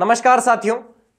नमस्कार साथियों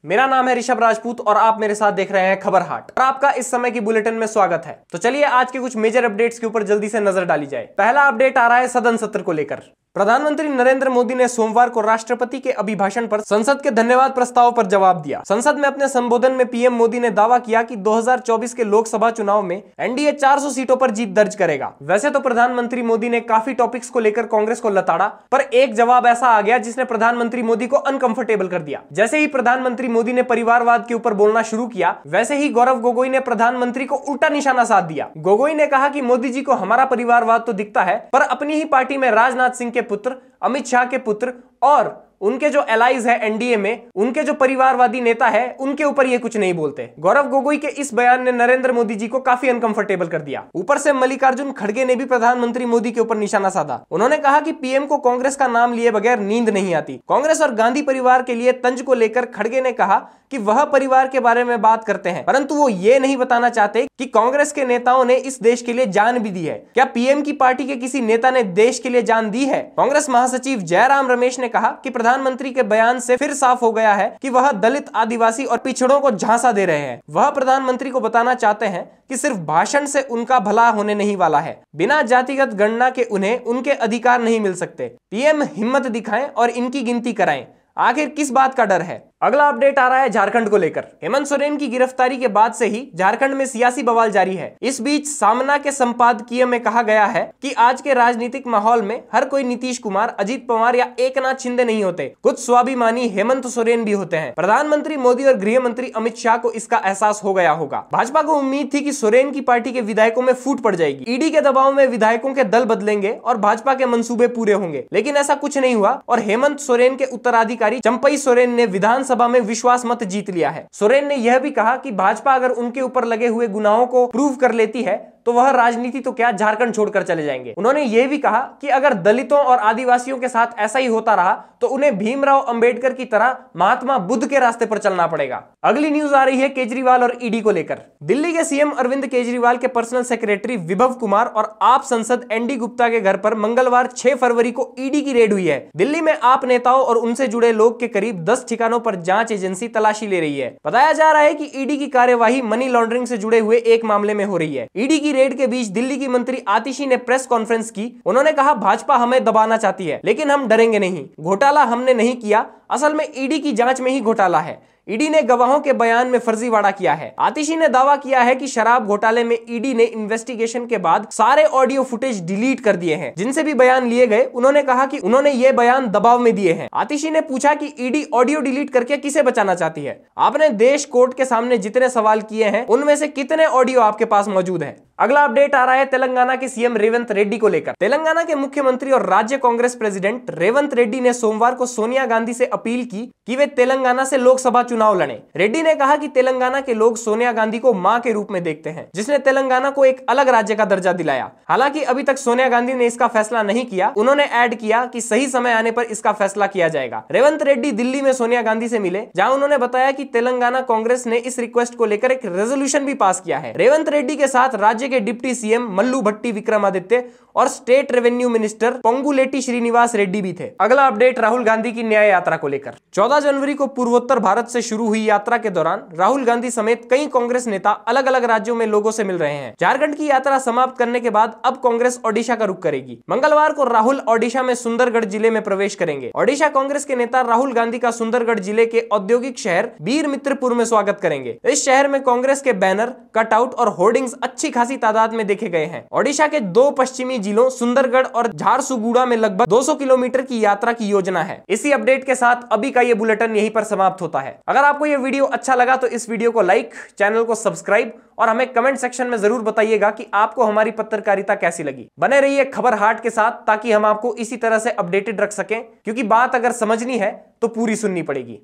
मेरा नाम है ऋषभ राजपूत और आप मेरे साथ देख रहे हैं खबर हाट और आपका इस समय की बुलेटिन में स्वागत है तो चलिए आज के कुछ मेजर अपडेट्स के ऊपर जल्दी से नजर डाली जाए पहला अपडेट आ रहा है सदन सत्र को लेकर प्रधानमंत्री नरेंद्र मोदी ने सोमवार को राष्ट्रपति के अभिभाषण पर संसद के धन्यवाद प्रस्ताव पर जवाब दिया संसद में अपने संबोधन में पीएम मोदी ने दावा किया कि 2024 के लोकसभा चुनाव में एनडीए 400 सीटों पर जीत दर्ज करेगा वैसे तो प्रधानमंत्री मोदी ने काफी टॉपिक्स को लेकर कांग्रेस को लताड़ा पर एक जवाब ऐसा आ गया जिसने प्रधानमंत्री मोदी को अनकंफर्टेबल कर दिया जैसे ही प्रधानमंत्री मोदी ने परिवारवाद के ऊपर बोलना शुरू किया वैसे ही गौरव गोगोई ने प्रधानमंत्री को उल्टा निशाना साध दिया गोगोई ने कहा की मोदी जी को हमारा परिवारवाद तो दिखता है पर अपनी ही पार्टी में राजनाथ सिंह के पुत्र अमित शाह के पुत्र और उनके जो एलाइज है एनडीए में उनके जो परिवारवादी नेता है उनके ऊपर ये कुछ नहीं बोलते गौरव गोगोई के इस बयान ने नरेंद्र मोदी जी को काफी अनकंफर्टेबल कर दिया ऊपर से मल्लिकार्जुन खड़गे ने भी प्रधानमंत्री मोदी के ऊपर निशाना साधा उन्होंने कहा कि पीएम को कांग्रेस का नाम लिए बगैर नींद नहीं आती कांग्रेस और गांधी परिवार के लिए तंज को लेकर खड़गे ने कहा कि वह परिवार के बारे में बात करते हैं परंतु वो ये नहीं बताना चाहते कि कांग्रेस के नेताओं ने इस देश के लिए जान भी दी है क्या पीएम की पार्टी के किसी नेता ने देश के लिए जान दी है कांग्रेस महासचिव जयराम रमेश ने कहा कि प्रधान प्रधानमंत्री के बयान से फिर साफ हो गया है कि वह दलित आदिवासी और पिछड़ों को झांसा दे रहे हैं वह प्रधानमंत्री को बताना चाहते हैं कि सिर्फ भाषण से उनका भला होने नहीं वाला है बिना जातिगत गणना के उन्हें उनके अधिकार नहीं मिल सकते पीएम हिम्मत दिखाएं और इनकी गिनती कराएं आखिर किस बात का डर है अगला अपडेट आ रहा है झारखंड को लेकर हेमंत सोरेन की गिरफ्तारी के बाद से ही झारखंड में सियासी बवाल जारी है इस बीच सामना के संपादकीय में कहा गया है कि आज के राजनीतिक माहौल में हर कोई नीतीश कुमार अजीत पवार या एक नाथ शिंदे नहीं होते कुछ स्वाभिमानी हेमंत सोरेन भी होते हैं प्रधानमंत्री मोदी और गृह मंत्री अमित शाह को इसका एहसास हो गया होगा भाजपा को उम्मीद थी की सोरेन की पार्टी के विधायकों में फूट पड़ जाएगी ईडी के दबाव में विधायकों के दल बदलेंगे और भाजपा के मनसूबे पूरे होंगे लेकिन ऐसा कुछ नहीं हुआ और हेमंत सोरेन के उत्तराधिकारी चंपई सोरेन ने विधान विधानसभा में विश्वास मत जीत लिया है सोरेन ने यह भी कहा कि भाजपा अगर उनके ऊपर लगे हुए गुनाहों को प्रूव कर लेती है तो वह राजनीति तो क्या झारखंड छोड़कर चले जाएंगे उन्होंने ये भी कहा कि अगर दलितों और आदिवासियों के साथ ऐसा ही होता रहा तो उन्हें भीमराव अंबेडकर की तरह महात्मा बुद्ध के रास्ते पर चलना पड़ेगा अगली न्यूज आ रही है केजरीवाल और ईडी को लेकर दिल्ली के सीएम अरविंद केजरीवाल के पर्सनल सेक्रेटरी विभव कुमार और आप संसद एनडी गुप्ता के घर पर मंगलवार छह फरवरी को ईडी की रेड हुई है दिल्ली में आप नेताओं और उनसे जुड़े लोग के करीब दस ठिकानों पर जांच एजेंसी तलाशी ले रही है बताया जा रहा है की ईडी की कार्यवाही मनी लॉन्ड्रिंग से जुड़े हुए एक मामले में हो रही है ईडी की की रेड के बीच दिल्ली की मंत्री आतिशी ने प्रेस कॉन्फ्रेंस की उन्होंने कहा भाजपा हमें दबाना चाहती है लेकिन हम डरेंगे नहीं घोटाला हमने नहीं किया असल में ईडी की जांच में ही घोटाला है ईडी ने गवाहों के बयान में फर्जीवाड़ा किया है आतिशी ने दावा किया है कि शराब घोटाले में ईडी ने इन्वेस्टिगेशन के बाद सारे ऑडियो फुटेज डिलीट कर दिए हैं जिनसे भी बयान लिए गए उन्होंने कहा कि उन्होंने ये बयान दबाव में दिए हैं आतिशी ने पूछा कि ईडी ऑडियो डिलीट करके किसे बचाना चाहती है आपने देश कोर्ट के सामने जितने सवाल किए हैं उनमें से कितने ऑडियो आपके पास मौजूद है अगला अपडेट आ रहा है तेलंगाना के सीएम रेवंत रेड्डी को लेकर तेलंगाना के मुख्यमंत्री और राज्य कांग्रेस प्रेसिडेंट रेवंत रेड्डी ने सोमवार को सोनिया गांधी से अपील की कि वे तेलंगाना से लोकसभा चुनाव लड़े रेड्डी ने कहा कि तेलंगाना के लोग सोनिया गांधी को मां के रूप में देखते हैं जिसने तेलंगाना को एक अलग राज्य का दर्जा दिलाया हालांकि अभी तक सोनिया गांधी ने इसका फैसला नहीं किया उन्होंने ऐड किया की सही समय आने पर इसका फैसला किया जाएगा रेवंत रेड्डी दिल्ली में सोनिया गांधी से मिले जहाँ उन्होंने बताया की तेलंगाना कांग्रेस ने इस रिक्वेस्ट को लेकर एक रेजोल्यूशन भी पास किया है रेवंत रेड्डी के साथ राज्य के डिप्टी सीएम मल्लू भट्टी विक्रमादित्य और state revenue minister Ponguleti Srinivas Reddy भी थे अगला अपडेट राहुल गांधी की न्याय यात्रा को लेकर 14 जनवरी को पूर्वोत्तर भारत से शुरू हुई यात्रा के दौरान राहुल गांधी समेत कई कांग्रेस नेता अलग अलग राज्यों में लोगों से मिल रहे हैं झारखंड की यात्रा समाप्त करने के बाद अब कांग्रेस ओडिशा का रुख करेगी मंगलवार को राहुल ओडिशा में सुंदरगढ़ जिले में प्रवेश करेंगे ओडिशा कांग्रेस के नेता राहुल गांधी का सुंदरगढ़ जिले के औद्योगिक शहर बीर मित्रपुर में स्वागत करेंगे इस शहर में कांग्रेस के बैनर कटआउट और होर्डिंग अच्छी खासी तादाद में देखे गए हैं ओडिशा के दो पश्चिमी जिलों सुंदरगढ़ और झारसुगुड़ा में लगभग 200 किलोमीटर की यात्रा की योजना है इसी अपडेट के साथ अभी का ये बुलेटिन यहीं पर समाप्त होता है अगर आपको ये वीडियो अच्छा लगा तो इस वीडियो को लाइक चैनल को सब्सक्राइब और हमें कमेंट सेक्शन में जरूर बताइएगा कि आपको हमारी पत्रकारिता कैसी लगी बने रहिए खबर हाट के साथ ताकि हम आपको इसी तरह से अपडेटेड रख सकें क्योंकि बात अगर समझनी है तो पूरी सुननी पड़ेगी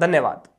धन्यवाद